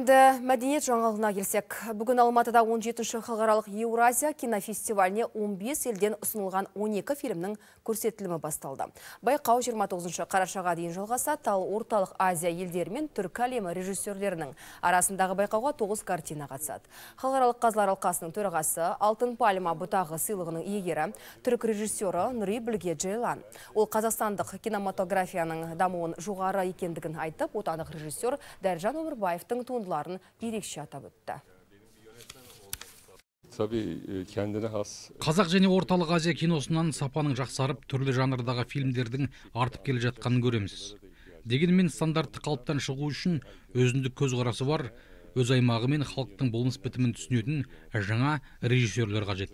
Әнді мәдениет жаңалығына келсек. Бүгін Алматыда 17-ші халықаралық Еуразия кинофестиваліне 15 елден ұсынылған 12 фильмнің көрсетілімі басталды. Байқау 29-ші қарашаға дейін жалғаса тал орталық Азия елдерімен мен түркі әлемі режиссерлерінің арасындағы байқауға 9 картина қатысады. Халықаралық қазылар алқасының төрағасы Алтын Палима бұтағы сыйлығының иегері түрік режиссері Нұри Білге Ол қазақстандық кинематографияның дамуын жоғары екендігін айтып, отанық режиссер Дәржан Өмірбаевтың туын туындыларын ерекше атап өтті e, e, қазақ және орталық азия киносынан сапаның жақсарып түрлі жанрдағы фильмдердің артып келе жатқанын көреміз дегенмен стандартты қалыптан шығу үшін өзіндік көзқарасы бар өз аймағы мен халықтың болмыс бітімін түсінетін жаңа режиссерлер қажет